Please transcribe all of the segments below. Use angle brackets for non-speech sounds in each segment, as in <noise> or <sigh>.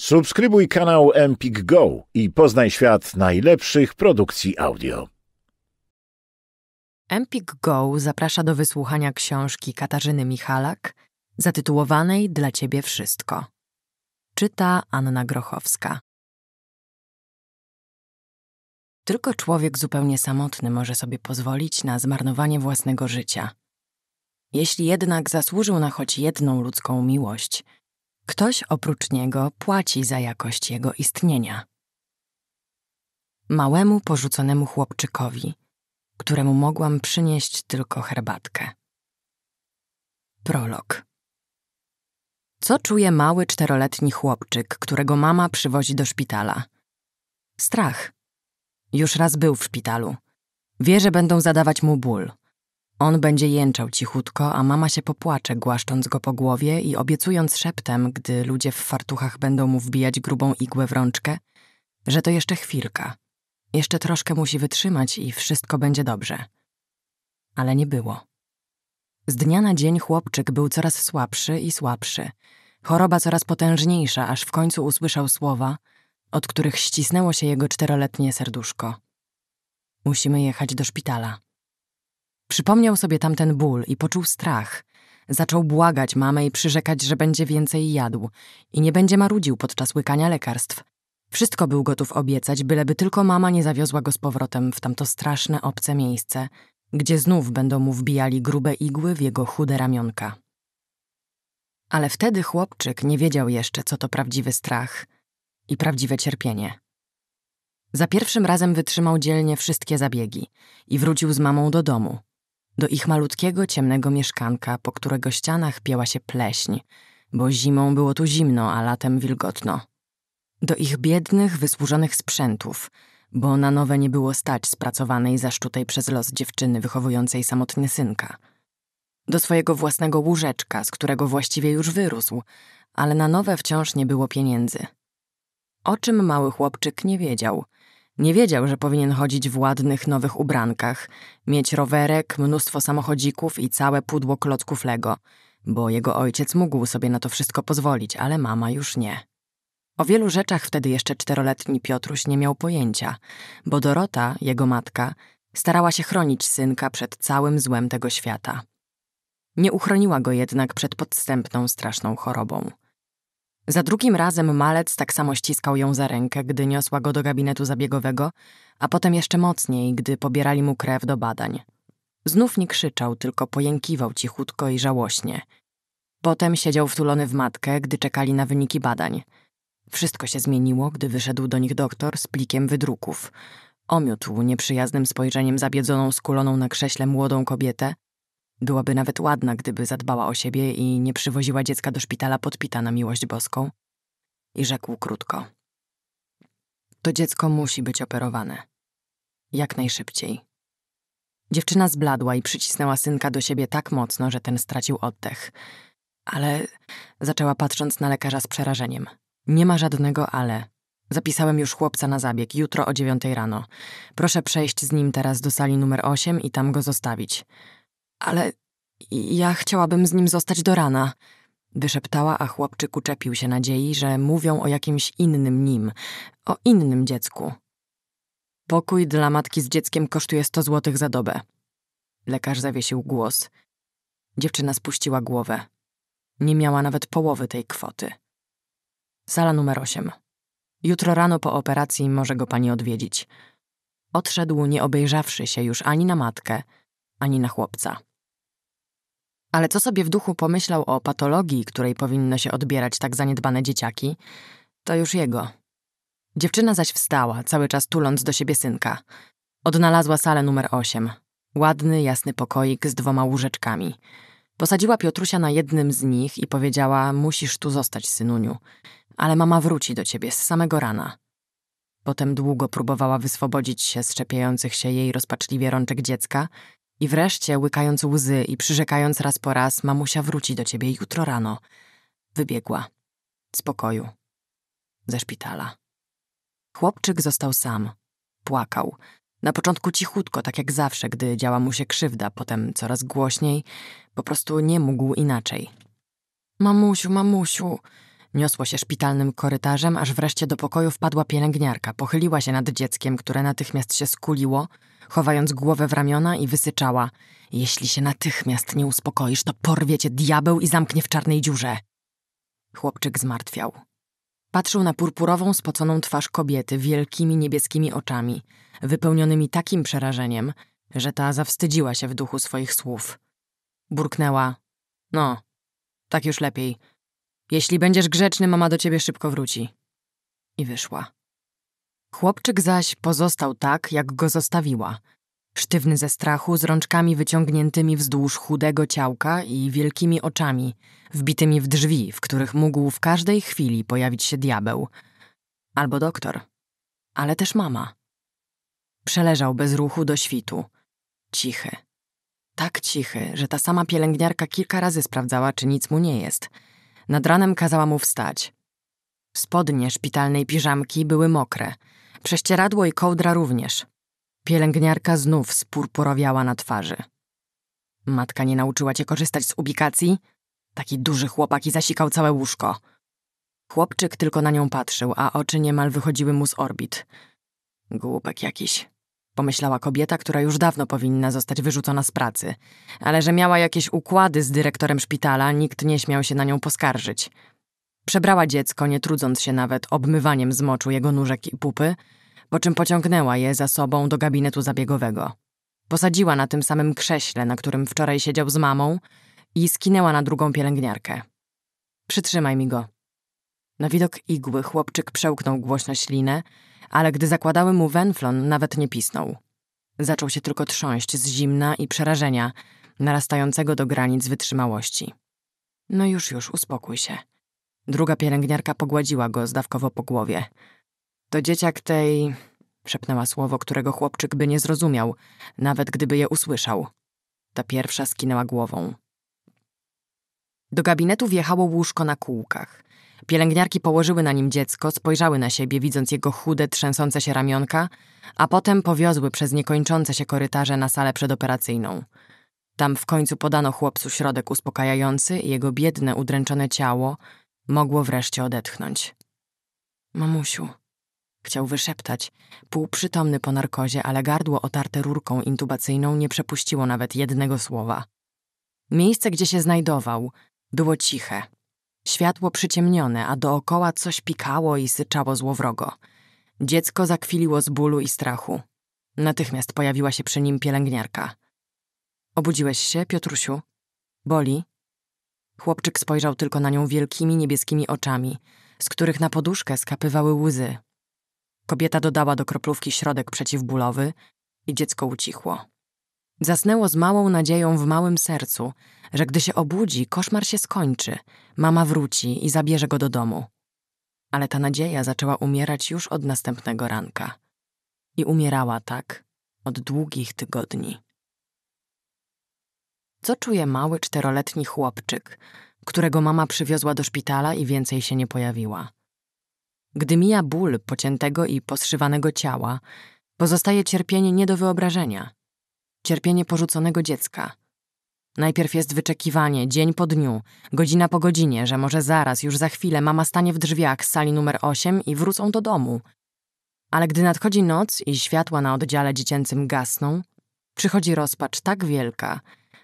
Subskrybuj kanał Empik Go i poznaj świat najlepszych produkcji audio. Empik Go zaprasza do wysłuchania książki Katarzyny Michalak zatytułowanej Dla Ciebie Wszystko. Czyta Anna Grochowska. Tylko człowiek zupełnie samotny może sobie pozwolić na zmarnowanie własnego życia. Jeśli jednak zasłużył na choć jedną ludzką miłość – Ktoś oprócz niego płaci za jakość jego istnienia. Małemu porzuconemu chłopczykowi, któremu mogłam przynieść tylko herbatkę. Prolog. Co czuje mały czteroletni chłopczyk, którego mama przywozi do szpitala? Strach. Już raz był w szpitalu. Wie, że będą zadawać mu ból. On będzie jęczał cichutko, a mama się popłacze, głaszcząc go po głowie i obiecując szeptem, gdy ludzie w fartuchach będą mu wbijać grubą igłę w rączkę, że to jeszcze chwilka. Jeszcze troszkę musi wytrzymać i wszystko będzie dobrze. Ale nie było. Z dnia na dzień chłopczyk był coraz słabszy i słabszy. Choroba coraz potężniejsza, aż w końcu usłyszał słowa, od których ścisnęło się jego czteroletnie serduszko. Musimy jechać do szpitala. Przypomniał sobie tamten ból i poczuł strach. Zaczął błagać mamę i przyrzekać, że będzie więcej jadł i nie będzie marudził podczas łykania lekarstw. Wszystko był gotów obiecać, byleby tylko mama nie zawiozła go z powrotem w tamto straszne, obce miejsce, gdzie znów będą mu wbijali grube igły w jego chude ramionka. Ale wtedy chłopczyk nie wiedział jeszcze, co to prawdziwy strach i prawdziwe cierpienie. Za pierwszym razem wytrzymał dzielnie wszystkie zabiegi i wrócił z mamą do domu, do ich malutkiego, ciemnego mieszkanka, po którego ścianach pięła się pleśń, bo zimą było tu zimno, a latem wilgotno. Do ich biednych, wysłużonych sprzętów, bo na nowe nie było stać spracowanej zaszczutej przez los dziewczyny wychowującej samotnie synka. Do swojego własnego łóżeczka, z którego właściwie już wyrósł, ale na nowe wciąż nie było pieniędzy. O czym mały chłopczyk nie wiedział – nie wiedział, że powinien chodzić w ładnych, nowych ubrankach, mieć rowerek, mnóstwo samochodzików i całe pudło klocków Lego, bo jego ojciec mógł sobie na to wszystko pozwolić, ale mama już nie. O wielu rzeczach wtedy jeszcze czteroletni Piotruś nie miał pojęcia, bo Dorota, jego matka, starała się chronić synka przed całym złem tego świata. Nie uchroniła go jednak przed podstępną, straszną chorobą – za drugim razem malec tak samo ściskał ją za rękę, gdy niosła go do gabinetu zabiegowego, a potem jeszcze mocniej, gdy pobierali mu krew do badań. Znów nie krzyczał, tylko pojękiwał cichutko i żałośnie. Potem siedział wtulony w matkę, gdy czekali na wyniki badań. Wszystko się zmieniło, gdy wyszedł do nich doktor z plikiem wydruków. Omiótł nieprzyjaznym spojrzeniem zabiedzoną, skuloną na krześle młodą kobietę, Byłaby nawet ładna, gdyby zadbała o siebie i nie przywoziła dziecka do szpitala podpita na miłość boską. I rzekł krótko. To dziecko musi być operowane. Jak najszybciej. Dziewczyna zbladła i przycisnęła synka do siebie tak mocno, że ten stracił oddech. Ale zaczęła patrząc na lekarza z przerażeniem. Nie ma żadnego ale. Zapisałem już chłopca na zabieg, jutro o dziewiątej rano. Proszę przejść z nim teraz do sali numer osiem i tam go zostawić ale ja chciałabym z nim zostać do rana. Wyszeptała, a chłopczyk uczepił się nadziei, że mówią o jakimś innym nim, o innym dziecku. Pokój dla matki z dzieckiem kosztuje 100 złotych za dobę. Lekarz zawiesił głos. Dziewczyna spuściła głowę. Nie miała nawet połowy tej kwoty. Sala numer 8. Jutro rano po operacji może go pani odwiedzić. Odszedł, nie obejrzawszy się już ani na matkę, ani na chłopca. Ale co sobie w duchu pomyślał o patologii, której powinno się odbierać tak zaniedbane dzieciaki, to już jego. Dziewczyna zaś wstała, cały czas tuląc do siebie synka. Odnalazła salę numer 8. Ładny, jasny pokoik z dwoma łóżeczkami. Posadziła Piotrusia na jednym z nich i powiedziała: Musisz tu zostać, synuniu, ale mama wróci do ciebie z samego rana. Potem długo próbowała wyswobodzić się z czepiających się jej rozpaczliwie rączek dziecka, i wreszcie, łykając łzy i przyrzekając raz po raz, mamusia wróci do ciebie jutro rano. Wybiegła. Z pokoju. Ze szpitala. Chłopczyk został sam. Płakał. Na początku cichutko, tak jak zawsze, gdy działa mu się krzywda, potem coraz głośniej. Po prostu nie mógł inaczej. Mamusiu, mamusiu, Niosło się szpitalnym korytarzem, aż wreszcie do pokoju wpadła pielęgniarka. Pochyliła się nad dzieckiem, które natychmiast się skuliło, chowając głowę w ramiona i wysyczała: Jeśli się natychmiast nie uspokoisz, to porwie cię diabeł i zamknie w czarnej dziurze. Chłopczyk zmartwiał. Patrzył na purpurową, spoconą twarz kobiety wielkimi niebieskimi oczami, wypełnionymi takim przerażeniem, że ta zawstydziła się w duchu swoich słów. Burknęła: No, tak już lepiej. Jeśli będziesz grzeczny, mama do ciebie szybko wróci. I wyszła. Chłopczyk zaś pozostał tak, jak go zostawiła. Sztywny ze strachu, z rączkami wyciągniętymi wzdłuż chudego ciałka i wielkimi oczami, wbitymi w drzwi, w których mógł w każdej chwili pojawić się diabeł. Albo doktor. Ale też mama. Przeleżał bez ruchu do świtu. Cichy. Tak cichy, że ta sama pielęgniarka kilka razy sprawdzała, czy nic mu nie jest – nad ranem kazała mu wstać. Spodnie szpitalnej piżamki były mokre. Prześcieradło i kołdra również. Pielęgniarka znów spurpurowiała na twarzy. Matka nie nauczyła cię korzystać z ubikacji? Taki duży chłopak i zasikał całe łóżko. Chłopczyk tylko na nią patrzył, a oczy niemal wychodziły mu z orbit. Głupek jakiś pomyślała kobieta, która już dawno powinna zostać wyrzucona z pracy. Ale że miała jakieś układy z dyrektorem szpitala, nikt nie śmiał się na nią poskarżyć. Przebrała dziecko, nie trudząc się nawet obmywaniem z moczu jego nóżek i pupy, po czym pociągnęła je za sobą do gabinetu zabiegowego. Posadziła na tym samym krześle, na którym wczoraj siedział z mamą i skinęła na drugą pielęgniarkę. Przytrzymaj mi go, na widok igły chłopczyk przełknął głośno ślinę, ale gdy zakładały mu wenflon, nawet nie pisnął. Zaczął się tylko trząść z zimna i przerażenia, narastającego do granic wytrzymałości. No już, już, uspokój się. Druga pielęgniarka pogładziła go zdawkowo po głowie. To dzieciak tej... Szepnęła słowo, którego chłopczyk by nie zrozumiał, nawet gdyby je usłyszał. Ta pierwsza skinęła głową. Do gabinetu wjechało łóżko na kółkach. Pielęgniarki położyły na nim dziecko, spojrzały na siebie, widząc jego chude, trzęsące się ramionka, a potem powiozły przez niekończące się korytarze na salę przedoperacyjną. Tam w końcu podano chłopcu środek uspokajający i jego biedne, udręczone ciało mogło wreszcie odetchnąć. Mamusiu, chciał wyszeptać, półprzytomny po narkozie, ale gardło otarte rurką intubacyjną nie przepuściło nawet jednego słowa. Miejsce, gdzie się znajdował, było ciche. Światło przyciemnione, a dookoła coś pikało i syczało złowrogo. Dziecko zakwiliło z bólu i strachu. Natychmiast pojawiła się przy nim pielęgniarka. Obudziłeś się, Piotrusiu? Boli? Chłopczyk spojrzał tylko na nią wielkimi niebieskimi oczami, z których na poduszkę skapywały łzy. Kobieta dodała do kroplówki środek przeciwbólowy i dziecko ucichło. Zasnęło z małą nadzieją w małym sercu, że gdy się obudzi, koszmar się skończy, mama wróci i zabierze go do domu. Ale ta nadzieja zaczęła umierać już od następnego ranka. I umierała tak od długich tygodni. Co czuje mały czteroletni chłopczyk, którego mama przywiozła do szpitala i więcej się nie pojawiła? Gdy mija ból pociętego i poszywanego ciała, pozostaje cierpienie nie do wyobrażenia – cierpienie porzuconego dziecka. Najpierw jest wyczekiwanie, dzień po dniu, godzina po godzinie, że może zaraz, już za chwilę mama stanie w drzwiach z sali numer 8 i wrócą do domu. Ale gdy nadchodzi noc i światła na oddziale dziecięcym gasną, przychodzi rozpacz tak wielka,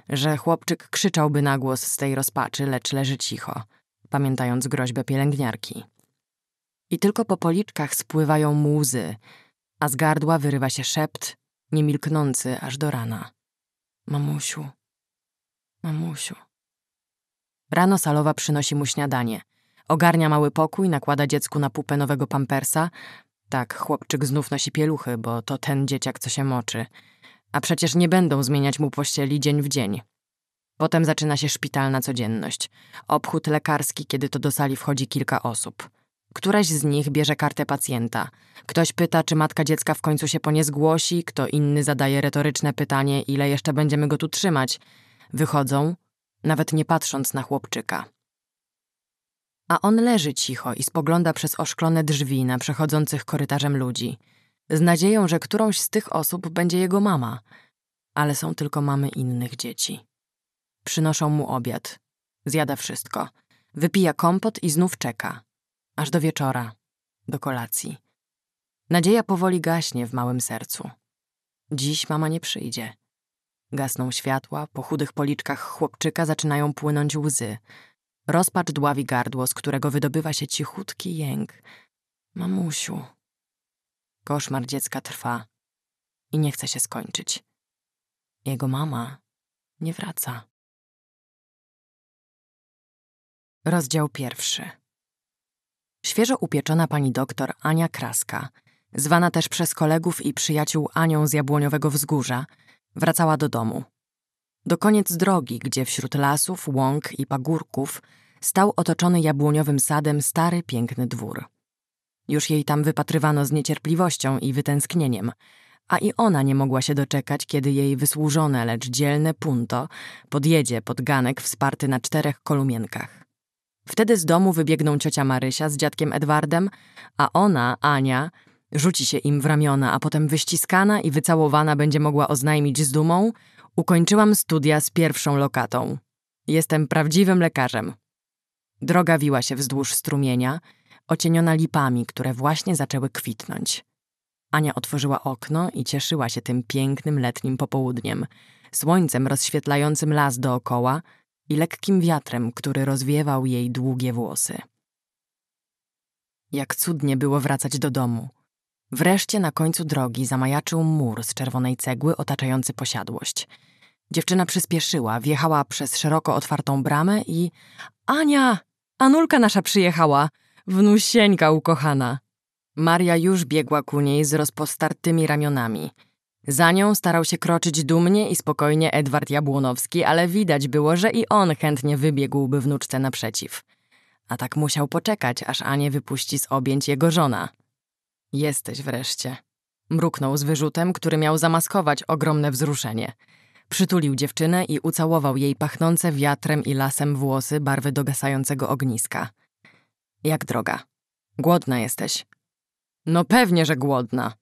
że chłopczyk krzyczałby na głos z tej rozpaczy, lecz leży cicho, pamiętając groźbę pielęgniarki. I tylko po policzkach spływają mu łzy, a z gardła wyrywa się szept niemilknący aż do rana. Mamusiu, mamusiu. Rano Salowa przynosi mu śniadanie. Ogarnia mały pokój, nakłada dziecku na pupę nowego pampersa. Tak, chłopczyk znów nosi pieluchy, bo to ten dzieciak, co się moczy. A przecież nie będą zmieniać mu pościeli dzień w dzień. Potem zaczyna się szpitalna codzienność. Obchód lekarski, kiedy to do sali wchodzi kilka osób. Któraś z nich bierze kartę pacjenta. Ktoś pyta, czy matka dziecka w końcu się po nie zgłosi, kto inny zadaje retoryczne pytanie, ile jeszcze będziemy go tu trzymać. Wychodzą, nawet nie patrząc na chłopczyka. A on leży cicho i spogląda przez oszklone drzwi na przechodzących korytarzem ludzi, z nadzieją, że którąś z tych osób będzie jego mama. Ale są tylko mamy innych dzieci. Przynoszą mu obiad. Zjada wszystko. Wypija kompot i znów czeka aż do wieczora, do kolacji. Nadzieja powoli gaśnie w małym sercu. Dziś mama nie przyjdzie. Gasną światła, po chudych policzkach chłopczyka zaczynają płynąć łzy. Rozpacz dławi gardło, z którego wydobywa się cichutki jęk. Mamusiu. Koszmar dziecka trwa i nie chce się skończyć. Jego mama nie wraca. Rozdział pierwszy. Świeżo upieczona pani doktor Ania Kraska, zwana też przez kolegów i przyjaciół Anią z Jabłoniowego Wzgórza, wracała do domu. Do koniec drogi, gdzie wśród lasów, łąk i pagórków stał otoczony jabłoniowym sadem stary, piękny dwór. Już jej tam wypatrywano z niecierpliwością i wytęsknieniem, a i ona nie mogła się doczekać, kiedy jej wysłużone, lecz dzielne punto podjedzie pod ganek wsparty na czterech kolumienkach. Wtedy z domu wybiegną ciocia Marysia z dziadkiem Edwardem, a ona, Ania, rzuci się im w ramiona, a potem wyściskana i wycałowana będzie mogła oznajmić z dumą: Ukończyłam studia z pierwszą lokatą. Jestem prawdziwym lekarzem. Droga wiła się wzdłuż strumienia, ocieniona lipami, które właśnie zaczęły kwitnąć. Ania otworzyła okno i cieszyła się tym pięknym letnim popołudniem, słońcem rozświetlającym las dookoła i lekkim wiatrem, który rozwiewał jej długie włosy. Jak cudnie było wracać do domu. Wreszcie na końcu drogi zamajaczył mur z czerwonej cegły otaczający posiadłość. Dziewczyna przyspieszyła, wjechała przez szeroko otwartą bramę i... Ania! Anulka nasza przyjechała! Wnusieńka ukochana! Maria już biegła ku niej z rozpostartymi ramionami – za nią starał się kroczyć dumnie i spokojnie Edward Jabłonowski, ale widać było, że i on chętnie wybiegłby wnuczce naprzeciw. A tak musiał poczekać, aż Anię wypuści z objęć jego żona. Jesteś wreszcie. Mruknął z wyrzutem, który miał zamaskować ogromne wzruszenie. Przytulił dziewczynę i ucałował jej pachnące wiatrem i lasem włosy barwy dogasającego ogniska. Jak droga. Głodna jesteś. No pewnie, że głodna,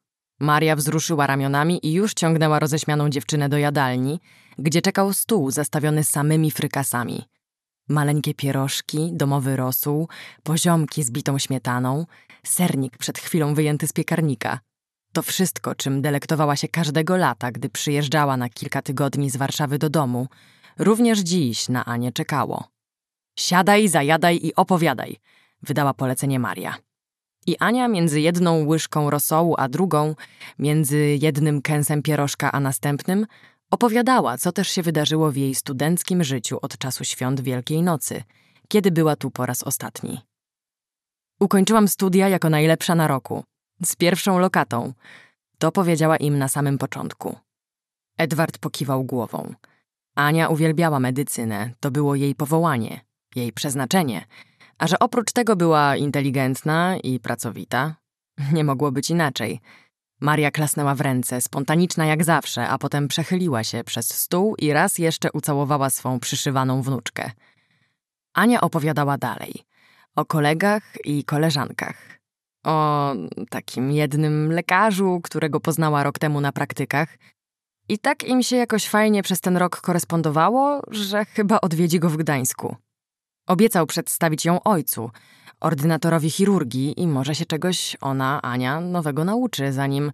Maria wzruszyła ramionami i już ciągnęła roześmianą dziewczynę do jadalni, gdzie czekał stół zastawiony samymi frykasami. Maleńkie pierożki, domowy rosół, poziomki z bitą śmietaną, sernik przed chwilą wyjęty z piekarnika. To wszystko, czym delektowała się każdego lata, gdy przyjeżdżała na kilka tygodni z Warszawy do domu, również dziś na Anię czekało. Siadaj, zajadaj i opowiadaj, wydała polecenie Maria. I Ania między jedną łyżką rosołu a drugą, między jednym kęsem pierożka a następnym, opowiadała, co też się wydarzyło w jej studenckim życiu od czasu świąt Wielkiej Nocy, kiedy była tu po raz ostatni. Ukończyłam studia jako najlepsza na roku, z pierwszą lokatą. To powiedziała im na samym początku. Edward pokiwał głową. Ania uwielbiała medycynę, to było jej powołanie, jej przeznaczenie – a że oprócz tego była inteligentna i pracowita, <laughs> nie mogło być inaczej. Maria klasnęła w ręce, spontaniczna jak zawsze, a potem przechyliła się przez stół i raz jeszcze ucałowała swą przyszywaną wnuczkę. Ania opowiadała dalej o kolegach i koleżankach. O takim jednym lekarzu, którego poznała rok temu na praktykach. I tak im się jakoś fajnie przez ten rok korespondowało, że chyba odwiedzi go w Gdańsku. Obiecał przedstawić ją ojcu, ordynatorowi chirurgii i może się czegoś ona, Ania, nowego nauczy, zanim...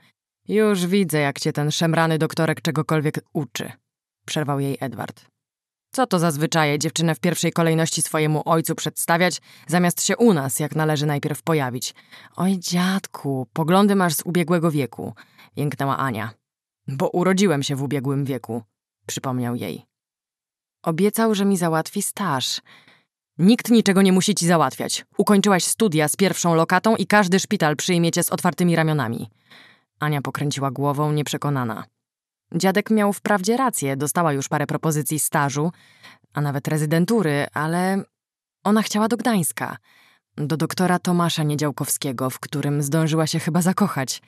Już widzę, jak cię ten szemrany doktorek czegokolwiek uczy, przerwał jej Edward. Co to zazwyczaj dziewczynę w pierwszej kolejności swojemu ojcu przedstawiać, zamiast się u nas, jak należy najpierw pojawić? Oj, dziadku, poglądy masz z ubiegłego wieku, jęknęła Ania. Bo urodziłem się w ubiegłym wieku, przypomniał jej. Obiecał, że mi załatwi staż, Nikt niczego nie musi ci załatwiać. Ukończyłaś studia z pierwszą lokatą i każdy szpital przyjmie cię z otwartymi ramionami. Ania pokręciła głową, nieprzekonana. Dziadek miał wprawdzie rację, dostała już parę propozycji stażu, a nawet rezydentury, ale ona chciała do Gdańska, do doktora Tomasza Niedziałkowskiego, w którym zdążyła się chyba zakochać.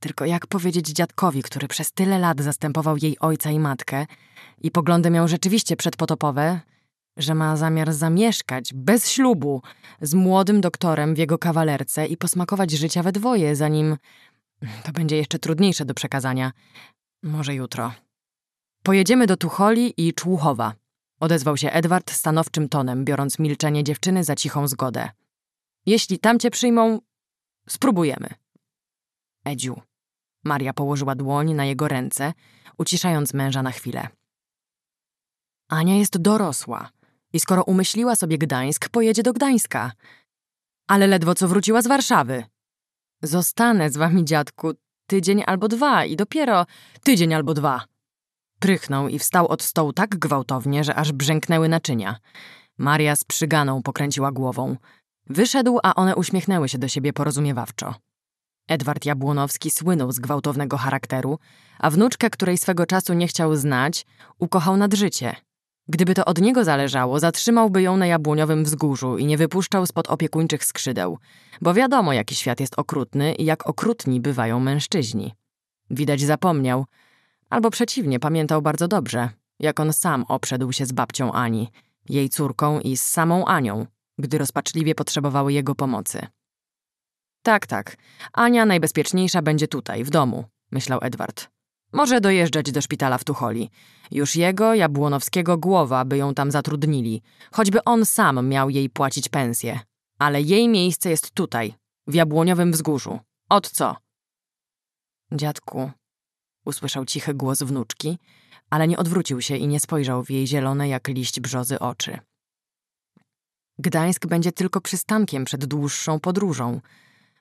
Tylko jak powiedzieć dziadkowi, który przez tyle lat zastępował jej ojca i matkę i poglądy miał rzeczywiście przedpotopowe – że ma zamiar zamieszkać bez ślubu z młodym doktorem w jego kawalerce i posmakować życia we dwoje, zanim <clears throat> to będzie jeszcze trudniejsze do przekazania. Może jutro. Pojedziemy do Tucholi i Człuchowa, odezwał się Edward stanowczym tonem, biorąc milczenie dziewczyny za cichą zgodę. Jeśli tam cię przyjmą, spróbujemy. Edziu. Maria położyła dłoń na jego ręce, uciszając męża na chwilę. Ania jest dorosła. I skoro umyśliła sobie Gdańsk, pojedzie do Gdańska. Ale ledwo co wróciła z Warszawy. Zostanę z wami, dziadku, tydzień albo dwa i dopiero tydzień albo dwa. Prychnął i wstał od stołu tak gwałtownie, że aż brzęknęły naczynia. Maria z przyganą pokręciła głową. Wyszedł, a one uśmiechnęły się do siebie porozumiewawczo. Edward Jabłonowski słynął z gwałtownego charakteru, a wnuczkę, której swego czasu nie chciał znać, ukochał nad życie – Gdyby to od niego zależało, zatrzymałby ją na jabłoniowym wzgórzu i nie wypuszczał spod opiekuńczych skrzydeł, bo wiadomo, jaki świat jest okrutny i jak okrutni bywają mężczyźni. Widać zapomniał, albo przeciwnie, pamiętał bardzo dobrze, jak on sam obszedł się z babcią Ani, jej córką i z samą Anią, gdy rozpaczliwie potrzebowały jego pomocy. Tak, tak, Ania najbezpieczniejsza będzie tutaj, w domu, myślał Edward. Może dojeżdżać do szpitala w Tucholi. Już jego, Jabłonowskiego, głowa, by ją tam zatrudnili. Choćby on sam miał jej płacić pensję. Ale jej miejsce jest tutaj, w Jabłoniowym Wzgórzu. Od co? Dziadku, usłyszał cichy głos wnuczki, ale nie odwrócił się i nie spojrzał w jej zielone jak liść brzozy oczy. Gdańsk będzie tylko przystankiem przed dłuższą podróżą,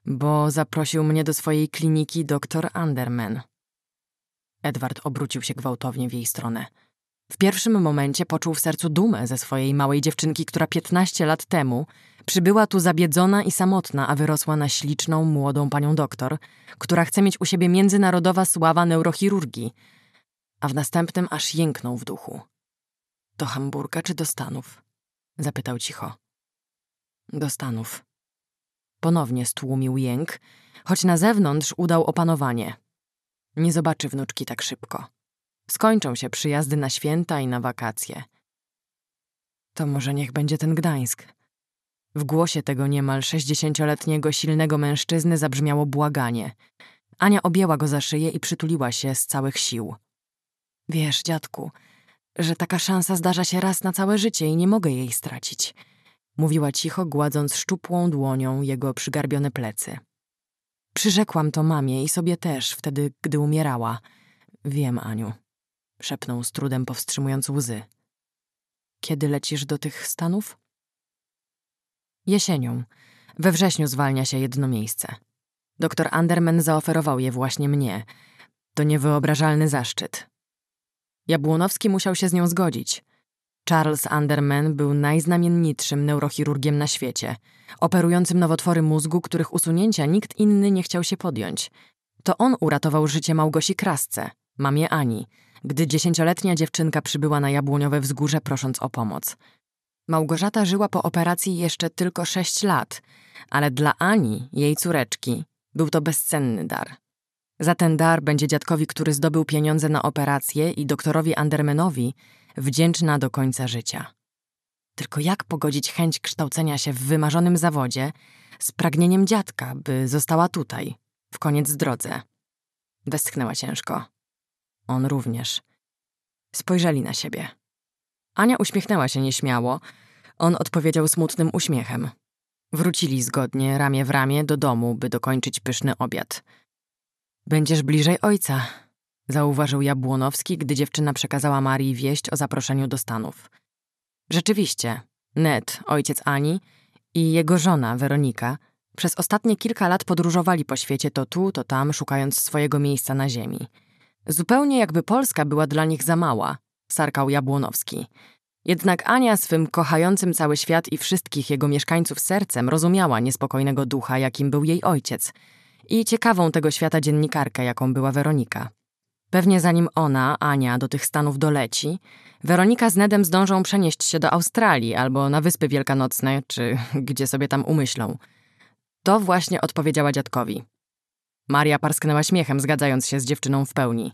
bo zaprosił mnie do swojej kliniki doktor Anderman. Edward obrócił się gwałtownie w jej stronę. W pierwszym momencie poczuł w sercu dumę ze swojej małej dziewczynki, która 15 lat temu przybyła tu zabiedzona i samotna, a wyrosła na śliczną, młodą panią doktor, która chce mieć u siebie międzynarodowa sława neurochirurgii. A w następnym aż jęknął w duchu. Do Hamburga czy do Stanów? zapytał cicho. Do Stanów. Ponownie stłumił jęk, choć na zewnątrz udał opanowanie. Nie zobaczy wnuczki tak szybko. Skończą się przyjazdy na święta i na wakacje. To może niech będzie ten Gdańsk. W głosie tego niemal sześćdziesięcioletniego silnego mężczyzny zabrzmiało błaganie. Ania objęła go za szyję i przytuliła się z całych sił. Wiesz, dziadku, że taka szansa zdarza się raz na całe życie i nie mogę jej stracić. Mówiła cicho, gładząc szczupłą dłonią jego przygarbione plecy. Przyrzekłam to mamie i sobie też wtedy, gdy umierała. Wiem, Aniu, szepnął z trudem powstrzymując łzy. Kiedy lecisz do tych Stanów? Jesienią. We wrześniu zwalnia się jedno miejsce. Doktor Anderman zaoferował je właśnie mnie. To niewyobrażalny zaszczyt. Jabłonowski musiał się z nią zgodzić. Charles Anderman był najznamienitszym neurochirurgiem na świecie, operującym nowotwory mózgu, których usunięcia nikt inny nie chciał się podjąć. To on uratował życie Małgosi Krasce, mamie Ani, gdy dziesięcioletnia dziewczynka przybyła na Jabłoniowe Wzgórze prosząc o pomoc. Małgorzata żyła po operacji jeszcze tylko sześć lat, ale dla Ani, jej córeczki, był to bezcenny dar. Za ten dar będzie dziadkowi, który zdobył pieniądze na operację i doktorowi Andermenowi, wdzięczna do końca życia. Tylko jak pogodzić chęć kształcenia się w wymarzonym zawodzie z pragnieniem dziadka, by została tutaj, w koniec drodze? Westchnęła ciężko. On również. Spojrzeli na siebie. Ania uśmiechnęła się nieśmiało. On odpowiedział smutnym uśmiechem. Wrócili zgodnie, ramię w ramię, do domu, by dokończyć pyszny obiad. Będziesz bliżej ojca, zauważył Jabłonowski, gdy dziewczyna przekazała Marii wieść o zaproszeniu do Stanów. Rzeczywiście, Ned, ojciec Ani i jego żona Weronika przez ostatnie kilka lat podróżowali po świecie to tu, to tam, szukając swojego miejsca na ziemi. Zupełnie jakby Polska była dla nich za mała, sarkał Jabłonowski. Jednak Ania swym kochającym cały świat i wszystkich jego mieszkańców sercem rozumiała niespokojnego ducha, jakim był jej ojciec i ciekawą tego świata dziennikarkę, jaką była Weronika. Pewnie zanim ona, Ania, do tych Stanów doleci, Weronika z Nedem zdążą przenieść się do Australii albo na Wyspy Wielkanocne, czy <laughs> gdzie sobie tam umyślą. To właśnie odpowiedziała dziadkowi. Maria parsknęła śmiechem, zgadzając się z dziewczyną w pełni.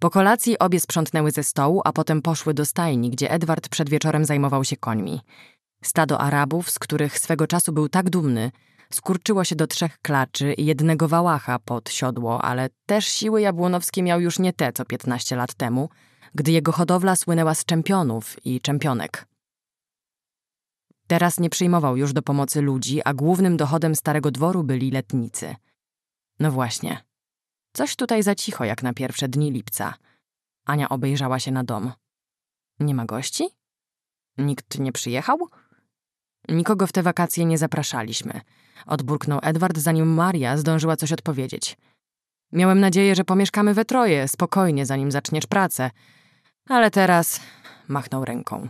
Po kolacji obie sprzątnęły ze stołu, a potem poszły do stajni, gdzie Edward przed wieczorem zajmował się końmi. Stado Arabów, z których swego czasu był tak dumny, Skurczyło się do trzech klaczy i jednego wałacha pod siodło, ale też siły Jabłonowski miał już nie te co 15 lat temu, gdy jego hodowla słynęła z czempionów i czempionek. Teraz nie przyjmował już do pomocy ludzi, a głównym dochodem starego dworu byli letnicy. No właśnie. Coś tutaj za cicho jak na pierwsze dni lipca. Ania obejrzała się na dom. Nie ma gości? Nikt nie przyjechał? Nikogo w te wakacje nie zapraszaliśmy odburknął Edward, zanim Maria zdążyła coś odpowiedzieć. Miałem nadzieję, że pomieszkamy we troje, spokojnie, zanim zaczniesz pracę. Ale teraz machnął ręką.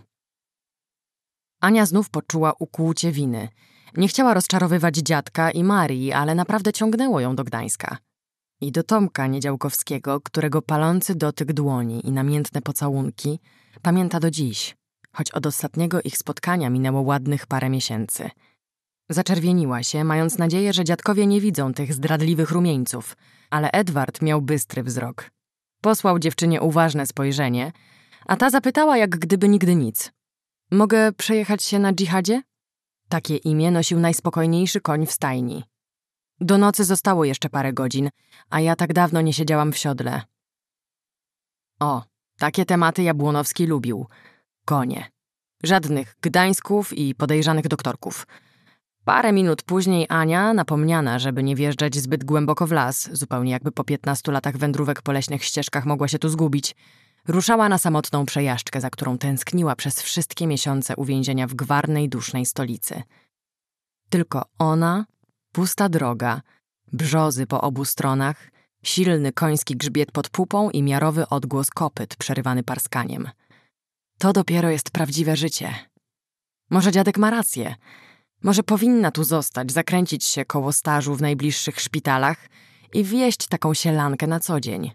Ania znów poczuła ukłucie winy. Nie chciała rozczarowywać dziadka i Marii, ale naprawdę ciągnęło ją do Gdańska. I do Tomka Niedziałkowskiego, którego palący dotyk dłoni i namiętne pocałunki pamięta do dziś, choć od ostatniego ich spotkania minęło ładnych parę miesięcy – Zaczerwieniła się, mając nadzieję, że dziadkowie nie widzą tych zdradliwych rumieńców, ale Edward miał bystry wzrok. Posłał dziewczynie uważne spojrzenie, a ta zapytała jak gdyby nigdy nic. Mogę przejechać się na dżihadzie? Takie imię nosił najspokojniejszy koń w stajni. Do nocy zostało jeszcze parę godzin, a ja tak dawno nie siedziałam w siodle. O, takie tematy Jabłonowski lubił. Konie. Żadnych Gdańsków i podejrzanych doktorków – Parę minut później Ania, napomniana, żeby nie wjeżdżać zbyt głęboko w las, zupełnie jakby po 15 latach wędrówek po leśnych ścieżkach mogła się tu zgubić, ruszała na samotną przejażdżkę, za którą tęskniła przez wszystkie miesiące uwięzienia w gwarnej, dusznej stolicy. Tylko ona, pusta droga, brzozy po obu stronach, silny koński grzbiet pod pupą i miarowy odgłos kopyt przerywany parskaniem. To dopiero jest prawdziwe życie. Może dziadek ma rację – może powinna tu zostać, zakręcić się koło stażu w najbliższych szpitalach i wieść taką sielankę na co dzień.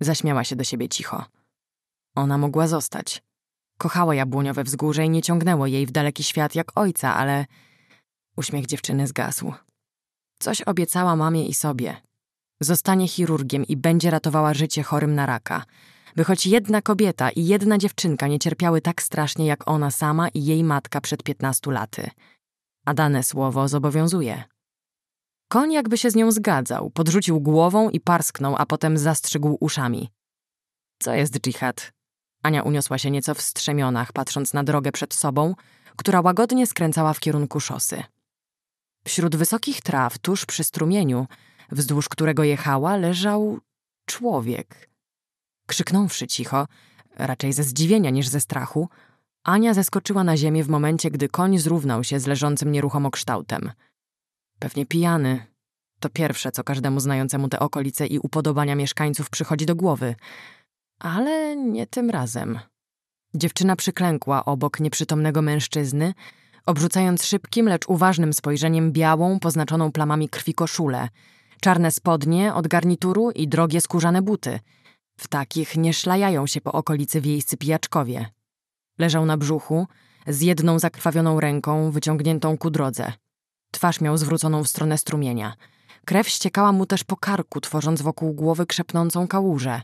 Zaśmiała się do siebie cicho. Ona mogła zostać. Kochała jabłoniowe wzgórze i nie ciągnęło jej w daleki świat jak ojca, ale... Uśmiech dziewczyny zgasł. Coś obiecała mamie i sobie. Zostanie chirurgiem i będzie ratowała życie chorym na raka. By choć jedna kobieta i jedna dziewczynka nie cierpiały tak strasznie jak ona sama i jej matka przed piętnastu laty a dane słowo zobowiązuje. Koń jakby się z nią zgadzał, podrzucił głową i parsknął, a potem zastrzygł uszami. Co jest dżihad? Ania uniosła się nieco w strzemionach, patrząc na drogę przed sobą, która łagodnie skręcała w kierunku szosy. Wśród wysokich traw, tuż przy strumieniu, wzdłuż którego jechała, leżał człowiek. Krzyknąwszy cicho, raczej ze zdziwienia niż ze strachu, Ania zeskoczyła na ziemię w momencie, gdy koń zrównał się z leżącym nieruchomo kształtem. Pewnie pijany. To pierwsze, co każdemu znającemu te okolice i upodobania mieszkańców przychodzi do głowy. Ale nie tym razem. Dziewczyna przyklękła obok nieprzytomnego mężczyzny, obrzucając szybkim, lecz uważnym spojrzeniem białą, poznaczoną plamami krwi koszulę, czarne spodnie od garnituru i drogie skórzane buty. W takich nie szlajają się po okolicy wiejscy pijaczkowie. Leżał na brzuchu, z jedną zakrwawioną ręką wyciągniętą ku drodze. Twarz miał zwróconą w stronę strumienia. Krew ściekała mu też po karku, tworząc wokół głowy krzepnącą kałużę.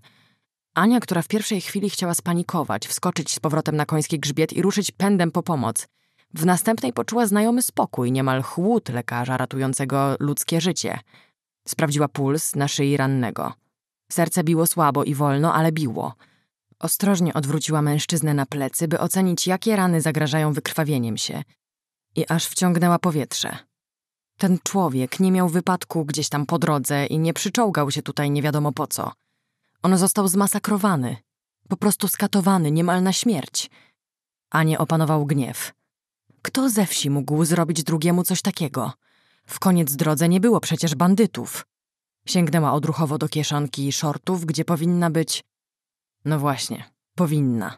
Ania, która w pierwszej chwili chciała spanikować, wskoczyć z powrotem na koński grzbiet i ruszyć pędem po pomoc. W następnej poczuła znajomy spokój, niemal chłód lekarza ratującego ludzkie życie. Sprawdziła puls na szyi rannego. Serce biło słabo i wolno, ale biło – Ostrożnie odwróciła mężczyznę na plecy, by ocenić, jakie rany zagrażają wykrwawieniem się. I aż wciągnęła powietrze. Ten człowiek nie miał wypadku gdzieś tam po drodze i nie przyczołgał się tutaj nie wiadomo po co. On został zmasakrowany, po prostu skatowany niemal na śmierć. A nie opanował gniew. Kto ze wsi mógł zrobić drugiemu coś takiego? W koniec drodze nie było przecież bandytów. Sięgnęła odruchowo do kieszonki i szortów, gdzie powinna być no właśnie, powinna.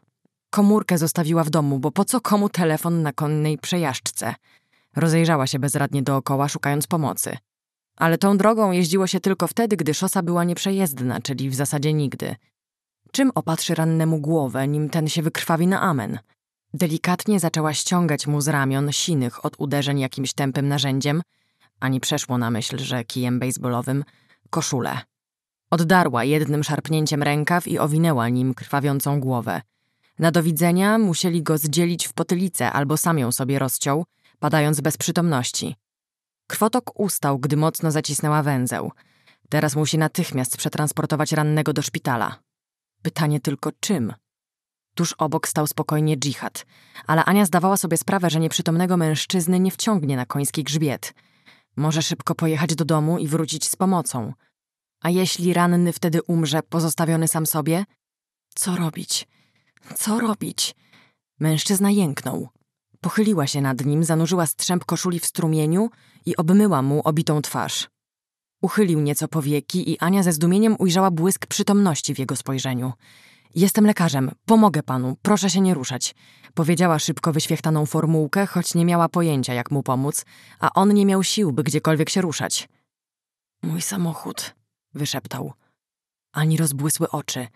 Komórkę zostawiła w domu, bo po co komu telefon na konnej przejażdżce? Rozejrzała się bezradnie dookoła, szukając pomocy. Ale tą drogą jeździło się tylko wtedy, gdy szosa była nieprzejezdna, czyli w zasadzie nigdy. Czym opatrzy rannemu głowę, nim ten się wykrwawi na amen? Delikatnie zaczęła ściągać mu z ramion sinych od uderzeń jakimś tępym narzędziem, ani przeszło na myśl, że kijem baseballowym, koszulę. Oddarła jednym szarpnięciem rękaw i owinęła nim krwawiącą głowę. Na dowidzenia musieli go zdzielić w potylicę albo sam ją sobie rozciął, padając bez przytomności. Krwotok ustał, gdy mocno zacisnęła węzeł. Teraz musi natychmiast przetransportować rannego do szpitala. Pytanie tylko czym? Tuż obok stał spokojnie dżihad, ale Ania zdawała sobie sprawę, że nieprzytomnego mężczyzny nie wciągnie na koński grzbiet. Może szybko pojechać do domu i wrócić z pomocą – a jeśli ranny wtedy umrze, pozostawiony sam sobie? Co robić? Co robić? Mężczyzna jęknął. Pochyliła się nad nim, zanurzyła strzęp koszuli w strumieniu i obmyła mu obitą twarz. Uchylił nieco powieki i Ania ze zdumieniem ujrzała błysk przytomności w jego spojrzeniu. Jestem lekarzem, pomogę panu, proszę się nie ruszać. Powiedziała szybko wyświechtaną formułkę, choć nie miała pojęcia, jak mu pomóc, a on nie miał sił, by gdziekolwiek się ruszać. Mój samochód, wyszeptał. Ani rozbłysły oczy.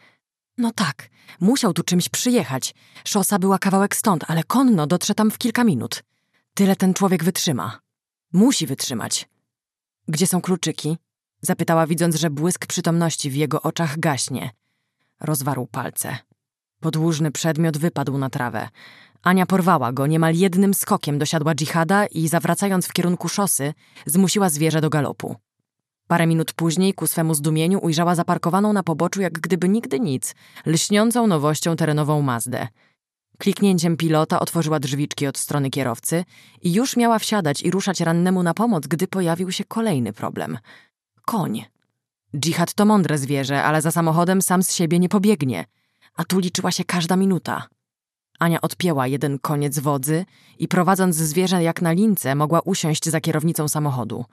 No tak, musiał tu czymś przyjechać. Szosa była kawałek stąd, ale konno dotrze tam w kilka minut. Tyle ten człowiek wytrzyma. Musi wytrzymać. Gdzie są kluczyki? Zapytała, widząc, że błysk przytomności w jego oczach gaśnie. Rozwarł palce. Podłużny przedmiot wypadł na trawę. Ania porwała go, niemal jednym skokiem dosiadła dżihada i, zawracając w kierunku szosy, zmusiła zwierzę do galopu. Parę minut później ku swemu zdumieniu ujrzała zaparkowaną na poboczu jak gdyby nigdy nic, lśniącą nowością terenową Mazdę. Kliknięciem pilota otworzyła drzwiczki od strony kierowcy i już miała wsiadać i ruszać rannemu na pomoc, gdy pojawił się kolejny problem. Koń. Dżihad to mądre zwierzę, ale za samochodem sam z siebie nie pobiegnie. A tu liczyła się każda minuta. Ania odpięła jeden koniec wodzy i prowadząc zwierzę jak na lince mogła usiąść za kierownicą samochodu.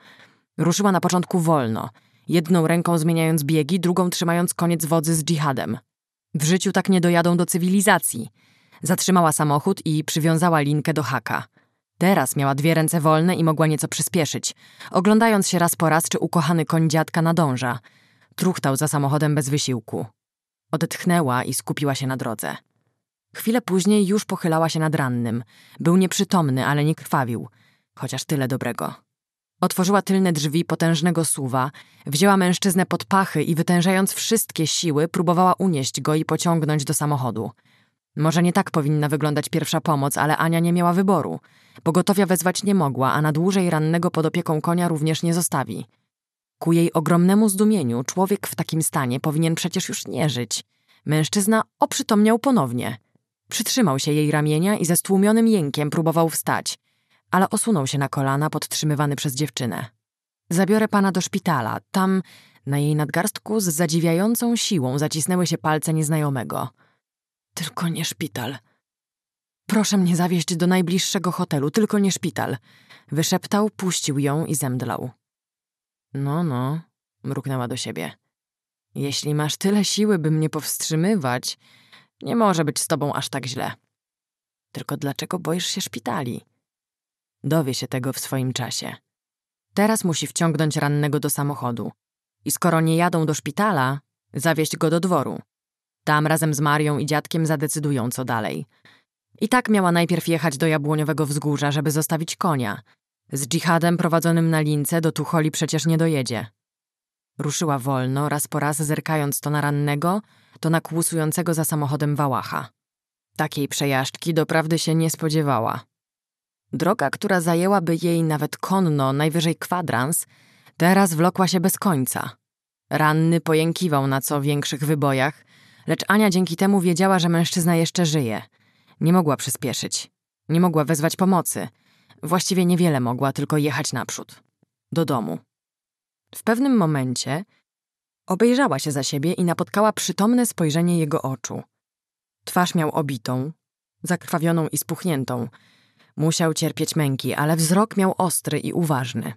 Ruszyła na początku wolno, jedną ręką zmieniając biegi, drugą trzymając koniec wodzy z dżihadem. W życiu tak nie dojadą do cywilizacji. Zatrzymała samochód i przywiązała linkę do haka. Teraz miała dwie ręce wolne i mogła nieco przyspieszyć, oglądając się raz po raz, czy ukochany koń dziadka nadąża. Truchtał za samochodem bez wysiłku. Odetchnęła i skupiła się na drodze. Chwilę później już pochylała się nad rannym. Był nieprzytomny, ale nie krwawił. Chociaż tyle dobrego. Otworzyła tylne drzwi potężnego suwa, wzięła mężczyznę pod pachy i wytężając wszystkie siły, próbowała unieść go i pociągnąć do samochodu. Może nie tak powinna wyglądać pierwsza pomoc, ale Ania nie miała wyboru. Pogotowia wezwać nie mogła, a na dłużej rannego pod opieką konia również nie zostawi. Ku jej ogromnemu zdumieniu, człowiek w takim stanie powinien przecież już nie żyć. Mężczyzna oprzytomniał ponownie. Przytrzymał się jej ramienia i ze stłumionym jękiem próbował wstać – ale osunął się na kolana, podtrzymywany przez dziewczynę. Zabiorę pana do szpitala. Tam na jej nadgarstku z zadziwiającą siłą zacisnęły się palce nieznajomego. Tylko nie szpital. Proszę mnie zawieźć do najbliższego hotelu, tylko nie szpital. Wyszeptał, puścił ją i zemdlał. No, no, mruknęła do siebie. Jeśli masz tyle siły, by mnie powstrzymywać, nie może być z tobą aż tak źle. Tylko dlaczego boisz się szpitali? Dowie się tego w swoim czasie. Teraz musi wciągnąć rannego do samochodu. I skoro nie jadą do szpitala, zawieźć go do dworu. Tam razem z Marią i dziadkiem zadecydują, co dalej. I tak miała najpierw jechać do Jabłoniowego Wzgórza, żeby zostawić konia. Z dżihadem prowadzonym na lince do Tucholi przecież nie dojedzie. Ruszyła wolno, raz po raz zerkając to na rannego, to na kłusującego za samochodem wałacha. Takiej przejażdżki doprawdy się nie spodziewała. Droga, która zajęłaby jej nawet konno, najwyżej kwadrans, teraz wlokła się bez końca. Ranny pojękiwał na co większych wybojach, lecz Ania dzięki temu wiedziała, że mężczyzna jeszcze żyje. Nie mogła przyspieszyć. Nie mogła wezwać pomocy. Właściwie niewiele mogła, tylko jechać naprzód. Do domu. W pewnym momencie obejrzała się za siebie i napotkała przytomne spojrzenie jego oczu. Twarz miał obitą, zakrwawioną i spuchniętą – Musiał cierpieć męki, ale wzrok miał ostry i uważny.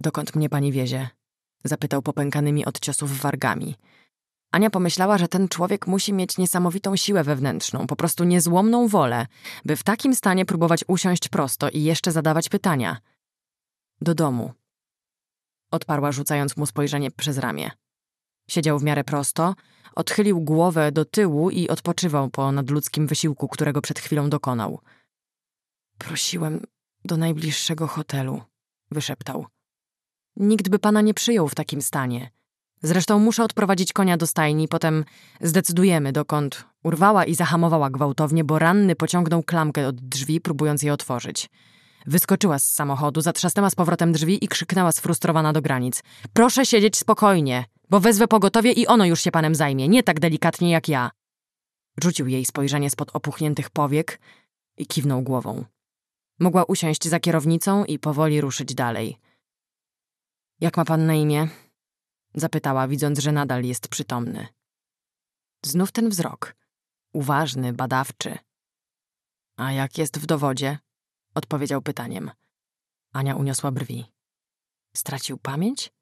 Dokąd mnie pani wiezie? zapytał popękanymi od ciosów wargami. Ania pomyślała, że ten człowiek musi mieć niesamowitą siłę wewnętrzną, po prostu niezłomną wolę, by w takim stanie próbować usiąść prosto i jeszcze zadawać pytania. Do domu. Odparła, rzucając mu spojrzenie przez ramię. Siedział w miarę prosto, odchylił głowę do tyłu i odpoczywał po nadludzkim wysiłku, którego przed chwilą dokonał. Prosiłem do najbliższego hotelu, wyszeptał. Nikt by pana nie przyjął w takim stanie. Zresztą muszę odprowadzić konia do stajni, potem zdecydujemy, dokąd. Urwała i zahamowała gwałtownie, bo ranny pociągnął klamkę od drzwi, próbując je otworzyć. Wyskoczyła z samochodu, zatrzasnęła z powrotem drzwi i krzyknęła sfrustrowana do granic. Proszę siedzieć spokojnie, bo wezwę pogotowie i ono już się panem zajmie, nie tak delikatnie jak ja. Rzucił jej spojrzenie spod opuchniętych powiek i kiwnął głową. Mogła usiąść za kierownicą i powoli ruszyć dalej. Jak ma pan na imię? Zapytała, widząc, że nadal jest przytomny. Znów ten wzrok. Uważny, badawczy. A jak jest w dowodzie? Odpowiedział pytaniem. Ania uniosła brwi. Stracił pamięć?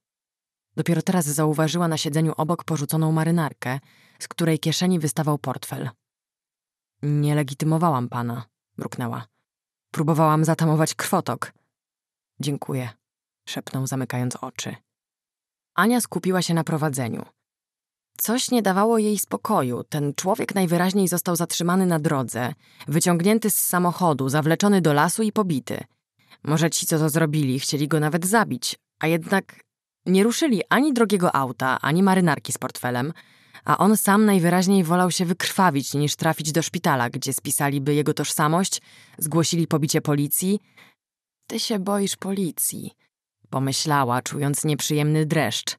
Dopiero teraz zauważyła na siedzeniu obok porzuconą marynarkę, z której kieszeni wystawał portfel. Nie legitymowałam pana, mruknęła. Próbowałam zatamować krwotok. Dziękuję, szepnął, zamykając oczy. Ania skupiła się na prowadzeniu. Coś nie dawało jej spokoju. Ten człowiek najwyraźniej został zatrzymany na drodze, wyciągnięty z samochodu, zawleczony do lasu i pobity. Może ci, co to zrobili, chcieli go nawet zabić, a jednak nie ruszyli ani drogiego auta, ani marynarki z portfelem a on sam najwyraźniej wolał się wykrwawić niż trafić do szpitala, gdzie spisaliby jego tożsamość, zgłosili pobicie policji. Ty się boisz policji, pomyślała, czując nieprzyjemny dreszcz.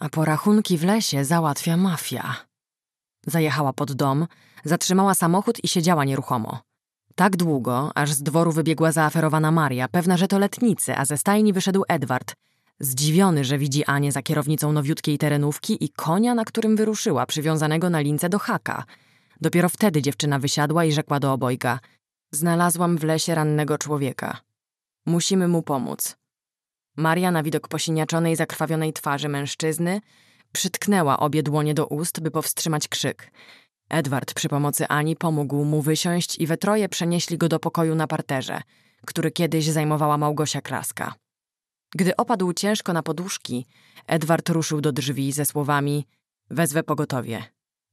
A porachunki w lesie załatwia mafia. Zajechała pod dom, zatrzymała samochód i siedziała nieruchomo. Tak długo, aż z dworu wybiegła zaaferowana Maria, pewna, że to letnicy, a ze stajni wyszedł Edward – Zdziwiony, że widzi Anię za kierownicą nowiutkiej terenówki i konia, na którym wyruszyła, przywiązanego na lince do haka. Dopiero wtedy dziewczyna wysiadła i rzekła do obojga: Znalazłam w lesie rannego człowieka. Musimy mu pomóc. Maria na widok posiniaczonej, zakrwawionej twarzy mężczyzny przytknęła obie dłonie do ust, by powstrzymać krzyk. Edward przy pomocy Ani pomógł mu wysiąść i we troje przenieśli go do pokoju na parterze, który kiedyś zajmowała Małgosia Kraska. Gdy opadł ciężko na poduszki, Edward ruszył do drzwi ze słowami: Wezwę pogotowie.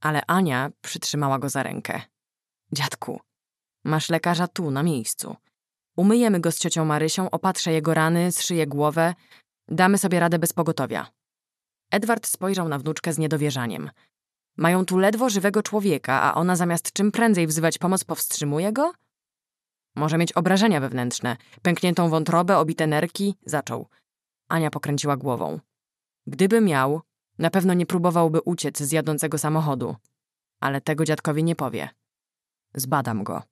Ale Ania przytrzymała go za rękę. Dziadku, masz lekarza tu, na miejscu. Umyjemy go z ciocią Marysią, opatrzę jego rany, zszyję głowę. Damy sobie radę bez pogotowia. Edward spojrzał na wnuczkę z niedowierzaniem. Mają tu ledwo żywego człowieka, a ona zamiast czym prędzej wzywać pomoc powstrzymuje go? Może mieć obrażenia wewnętrzne, pękniętą wątrobę, obite nerki, zaczął. Ania pokręciła głową. Gdyby miał, na pewno nie próbowałby uciec z jadącego samochodu. Ale tego dziadkowi nie powie. Zbadam go.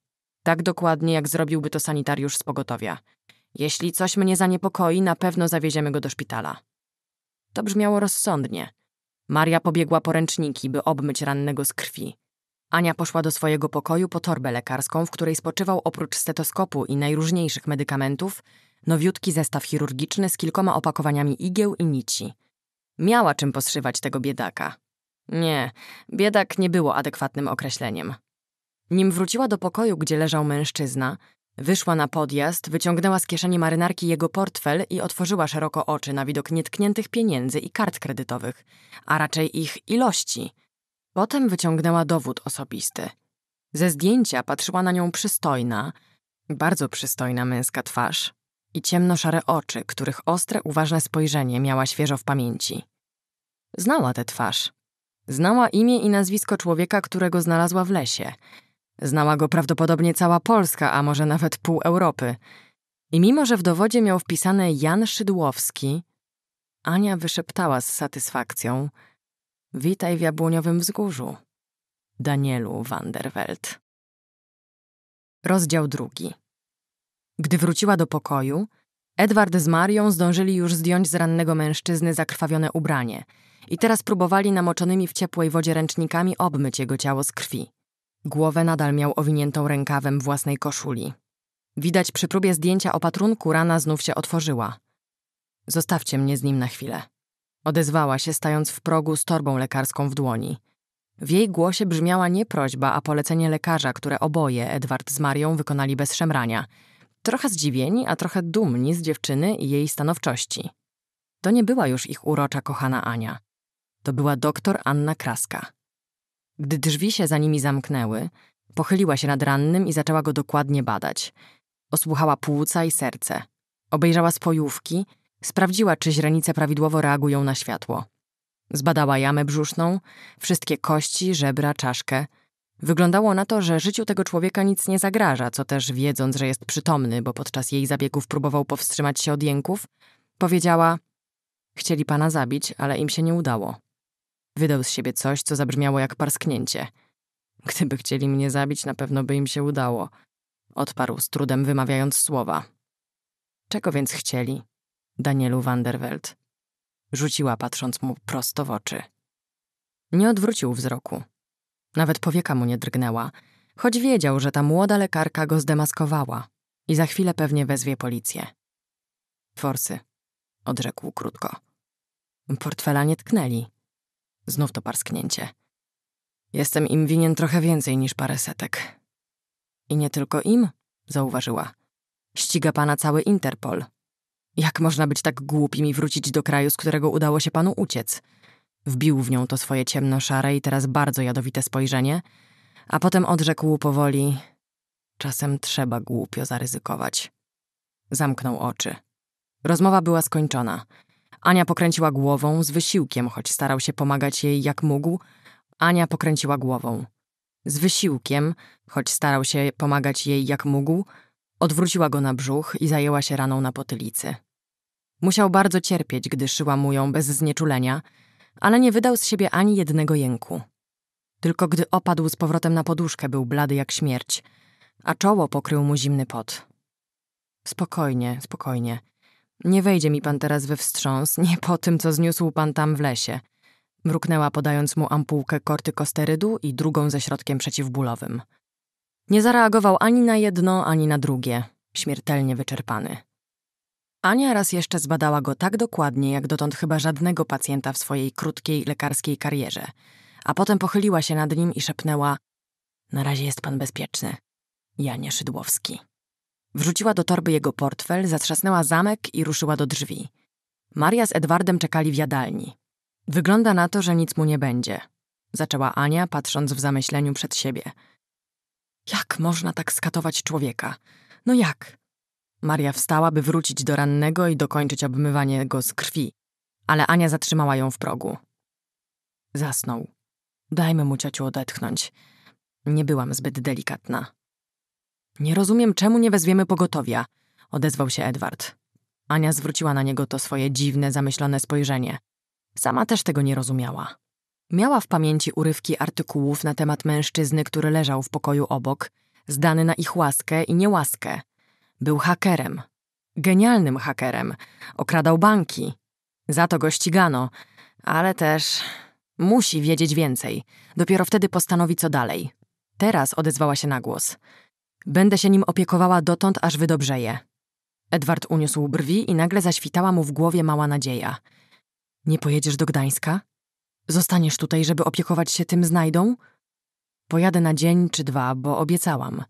Tak dokładnie, jak zrobiłby to sanitariusz z pogotowia. Jeśli coś mnie zaniepokoi, na pewno zawieziemy go do szpitala. To brzmiało rozsądnie. Maria pobiegła po ręczniki, by obmyć rannego z krwi. Ania poszła do swojego pokoju po torbę lekarską, w której spoczywał oprócz stetoskopu i najróżniejszych medykamentów nowiutki zestaw chirurgiczny z kilkoma opakowaniami igieł i nici. Miała czym poszywać tego biedaka. Nie, biedak nie było adekwatnym określeniem. Nim wróciła do pokoju, gdzie leżał mężczyzna, wyszła na podjazd, wyciągnęła z kieszeni marynarki jego portfel i otworzyła szeroko oczy na widok nietkniętych pieniędzy i kart kredytowych, a raczej ich ilości – Potem wyciągnęła dowód osobisty. Ze zdjęcia patrzyła na nią przystojna, bardzo przystojna męska twarz i ciemno-szare oczy, których ostre, uważne spojrzenie miała świeżo w pamięci. Znała tę twarz. Znała imię i nazwisko człowieka, którego znalazła w lesie. Znała go prawdopodobnie cała Polska, a może nawet pół Europy. I mimo, że w dowodzie miał wpisane Jan Szydłowski, Ania wyszeptała z satysfakcją – Witaj w Jabłoniowym Wzgórzu. Danielu van der Welt. Rozdział drugi. Gdy wróciła do pokoju, Edward z Marią zdążyli już zdjąć z rannego mężczyzny zakrwawione ubranie i teraz próbowali namoczonymi w ciepłej wodzie ręcznikami obmyć jego ciało z krwi. Głowę nadal miał owiniętą rękawem własnej koszuli. Widać przy próbie zdjęcia opatrunku rana znów się otworzyła. Zostawcie mnie z nim na chwilę, Odezwała się, stając w progu z torbą lekarską w dłoni. W jej głosie brzmiała nie prośba, a polecenie lekarza, które oboje, Edward z Marią, wykonali bez szemrania. Trochę zdziwieni, a trochę dumni z dziewczyny i jej stanowczości. To nie była już ich urocza kochana Ania. To była doktor Anna Kraska. Gdy drzwi się za nimi zamknęły, pochyliła się nad rannym i zaczęła go dokładnie badać. Osłuchała płuca i serce. Obejrzała spojówki – Sprawdziła, czy źrenice prawidłowo reagują na światło. Zbadała jamę brzuszną, wszystkie kości, żebra, czaszkę. Wyglądało na to, że życiu tego człowieka nic nie zagraża, co też wiedząc, że jest przytomny, bo podczas jej zabiegów próbował powstrzymać się od jęków, powiedziała: Chcieli pana zabić, ale im się nie udało. Wydał z siebie coś, co zabrzmiało jak parsknięcie. Gdyby chcieli mnie zabić, na pewno by im się udało, odparł z trudem, wymawiając słowa. Czego więc chcieli? Danielu van Rzuciła patrząc mu prosto w oczy. Nie odwrócił wzroku. Nawet powieka mu nie drgnęła, choć wiedział, że ta młoda lekarka go zdemaskowała i za chwilę pewnie wezwie policję. Forsy, odrzekł krótko. Portfela nie tknęli. Znów to parsknięcie. Jestem im winien trochę więcej niż parę setek. I nie tylko im, zauważyła. Ściga pana cały Interpol, jak można być tak głupim i wrócić do kraju, z którego udało się panu uciec? Wbił w nią to swoje ciemno-szare i teraz bardzo jadowite spojrzenie, a potem odrzekł powoli: Czasem trzeba głupio zaryzykować. Zamknął oczy. Rozmowa była skończona. Ania pokręciła głową z wysiłkiem, choć starał się pomagać jej jak mógł. Ania pokręciła głową. Z wysiłkiem, choć starał się pomagać jej jak mógł, Odwróciła go na brzuch i zajęła się raną na potylicy. Musiał bardzo cierpieć, gdy szyła mu ją bez znieczulenia, ale nie wydał z siebie ani jednego jęku. Tylko gdy opadł z powrotem na poduszkę, był blady jak śmierć, a czoło pokrył mu zimny pot. Spokojnie, spokojnie. Nie wejdzie mi pan teraz we wstrząs, nie po tym, co zniósł pan tam w lesie. Mruknęła, podając mu ampułkę kortykosterydu i drugą ze środkiem przeciwbólowym. Nie zareagował ani na jedno, ani na drugie, śmiertelnie wyczerpany. Ania raz jeszcze zbadała go tak dokładnie, jak dotąd chyba żadnego pacjenta w swojej krótkiej lekarskiej karierze, a potem pochyliła się nad nim i szepnęła: Na razie jest pan bezpieczny. Janie Szydłowski. Wrzuciła do torby jego portfel, zatrzasnęła zamek i ruszyła do drzwi. Maria z Edwardem czekali w jadalni. Wygląda na to, że nic mu nie będzie, zaczęła Ania, patrząc w zamyśleniu przed siebie. Jak można tak skatować człowieka? No jak? Maria wstała, by wrócić do rannego i dokończyć obmywanie go z krwi, ale Ania zatrzymała ją w progu. Zasnął. Dajmy mu ciociu odetchnąć. Nie byłam zbyt delikatna. Nie rozumiem, czemu nie wezwiemy pogotowia, odezwał się Edward. Ania zwróciła na niego to swoje dziwne, zamyślone spojrzenie. Sama też tego nie rozumiała. Miała w pamięci urywki artykułów na temat mężczyzny, który leżał w pokoju obok, zdany na ich łaskę i niełaskę. Był hakerem. Genialnym hakerem. Okradał banki. Za to go ścigano, ale też musi wiedzieć więcej. Dopiero wtedy postanowi co dalej. Teraz odezwała się na głos. Będę się nim opiekowała dotąd, aż wydobrzeje. Edward uniósł brwi i nagle zaświtała mu w głowie mała nadzieja. Nie pojedziesz do Gdańska? Zostaniesz tutaj, żeby opiekować się tym znajdą? Pojadę na dzień czy dwa, bo obiecałam.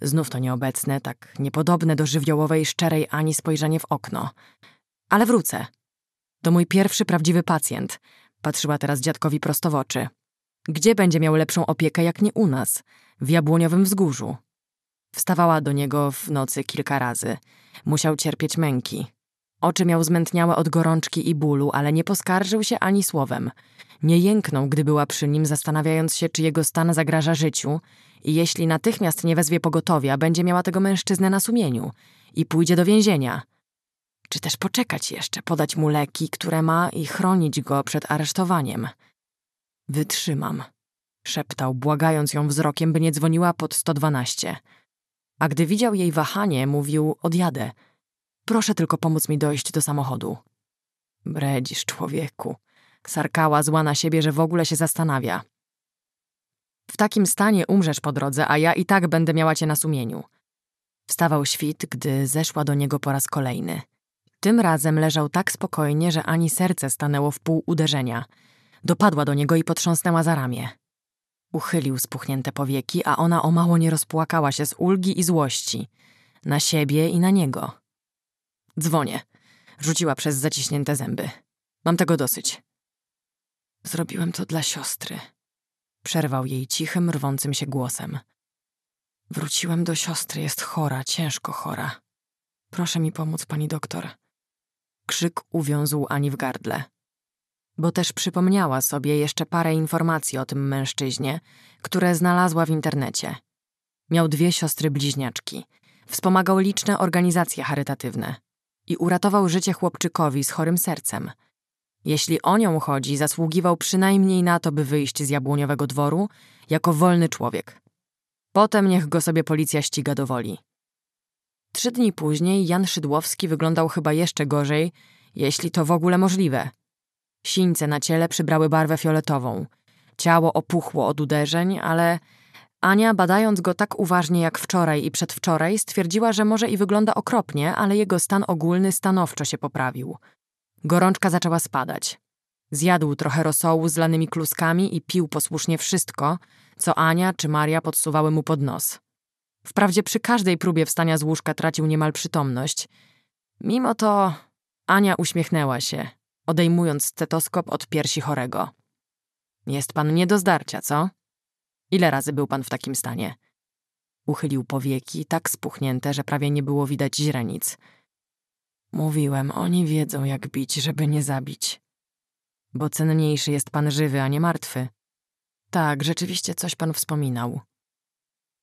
Znów to nieobecne, tak niepodobne do żywiołowej, szczerej ani spojrzenie w okno. Ale wrócę. To mój pierwszy prawdziwy pacjent. Patrzyła teraz dziadkowi prosto w oczy. Gdzie będzie miał lepszą opiekę, jak nie u nas? W Jabłoniowym Wzgórzu. Wstawała do niego w nocy kilka razy. Musiał cierpieć męki. Oczy miał zmętniałe od gorączki i bólu, ale nie poskarżył się ani słowem. Nie jęknął, gdy była przy nim, zastanawiając się, czy jego stan zagraża życiu i jeśli natychmiast nie wezwie pogotowia, będzie miała tego mężczyznę na sumieniu i pójdzie do więzienia. Czy też poczekać jeszcze, podać mu leki, które ma i chronić go przed aresztowaniem. Wytrzymam, szeptał, błagając ją wzrokiem, by nie dzwoniła pod 112. A gdy widział jej wahanie, mówił: Odjadę. Proszę tylko pomóc mi dojść do samochodu. Bredzisz, człowieku, Sarkała zła na siebie, że w ogóle się zastanawia. W takim stanie umrzesz po drodze, a ja i tak będę miała cię na sumieniu. Wstawał świt, gdy zeszła do niego po raz kolejny. Tym razem leżał tak spokojnie, że ani serce stanęło w pół uderzenia. Dopadła do niego i potrząsnęła za ramię. Uchylił spuchnięte powieki, a ona o mało nie rozpłakała się z ulgi i złości. Na siebie i na niego. Dzwonię. Rzuciła przez zaciśnięte zęby. Mam tego dosyć. Zrobiłem to dla siostry. Przerwał jej cichym, rwącym się głosem. Wróciłem do siostry, jest chora, ciężko chora. Proszę mi pomóc, pani doktor. Krzyk uwiązł Ani w gardle. Bo też przypomniała sobie jeszcze parę informacji o tym mężczyźnie, które znalazła w internecie. Miał dwie siostry bliźniaczki. Wspomagał liczne organizacje charytatywne. I uratował życie chłopczykowi z chorym sercem – jeśli o nią chodzi, zasługiwał przynajmniej na to, by wyjść z jabłoniowego dworu jako wolny człowiek. Potem niech go sobie policja ściga do woli. Trzy dni później Jan Szydłowski wyglądał chyba jeszcze gorzej, jeśli to w ogóle możliwe. Sińce na ciele przybrały barwę fioletową. Ciało opuchło od uderzeń, ale Ania, badając go tak uważnie jak wczoraj i przedwczoraj, stwierdziła, że może i wygląda okropnie, ale jego stan ogólny stanowczo się poprawił. Gorączka zaczęła spadać. Zjadł trochę rosołu z lanymi kluskami i pił posłusznie wszystko, co Ania czy Maria podsuwały mu pod nos. Wprawdzie przy każdej próbie wstania z łóżka tracił niemal przytomność. Mimo to Ania uśmiechnęła się, odejmując stetoskop od piersi chorego. Jest pan nie do zdarcia, co? Ile razy był pan w takim stanie? Uchylił powieki, tak spuchnięte, że prawie nie było widać źrenic – Mówiłem, oni wiedzą, jak bić, żeby nie zabić. Bo cenniejszy jest pan żywy, a nie martwy. Tak, rzeczywiście coś pan wspominał.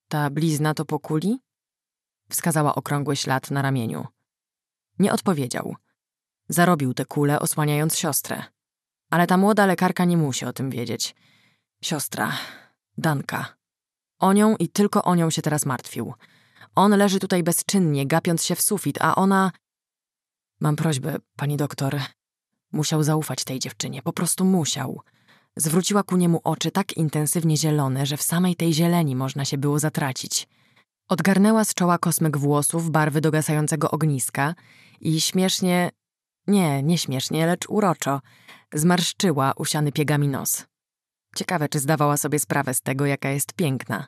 Ta blizna to po kuli? Wskazała okrągły ślad na ramieniu. Nie odpowiedział. Zarobił tę kulę, osłaniając siostrę. Ale ta młoda lekarka nie musi o tym wiedzieć. Siostra, Danka. O nią i tylko o nią się teraz martwił. On leży tutaj bezczynnie, gapiąc się w sufit, a ona Mam prośbę, pani doktor. Musiał zaufać tej dziewczynie, po prostu musiał. Zwróciła ku niemu oczy tak intensywnie zielone, że w samej tej zieleni można się było zatracić. Odgarnęła z czoła kosmyk włosów barwy dogasającego ogniska i śmiesznie, nie, nie śmiesznie, lecz uroczo, zmarszczyła usiany piegami nos. Ciekawe, czy zdawała sobie sprawę z tego, jaka jest piękna.